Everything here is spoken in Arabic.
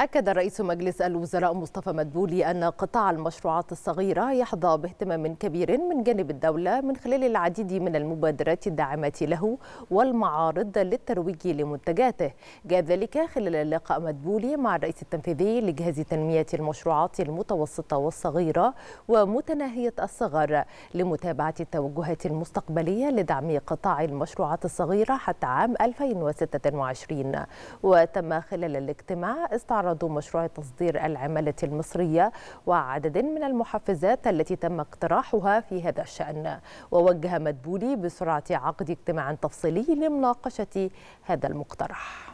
أكد رئيس مجلس الوزراء مصطفى مدبولي أن قطاع المشروعات الصغيرة يحظى باهتمام كبير من جانب الدولة من خلال العديد من المبادرات الداعمة له والمعارض للترويج لمنتجاته جاء ذلك خلال اللقاء مدبولي مع الرئيس التنفيذي لجهاز تنمية المشروعات المتوسطة والصغيرة ومتناهية الصغر لمتابعة التوجهات المستقبلية لدعم قطاع المشروعات الصغيرة حتى عام 2026 وتم خلال الاجتماع استعراض عرضوا مشروع تصدير العمالة المصرية وعدد من المحفزات التي تم اقتراحها في هذا الشأن ووجه مدبولي بسرعة عقد اجتماع تفصيلي لمناقشة هذا المقترح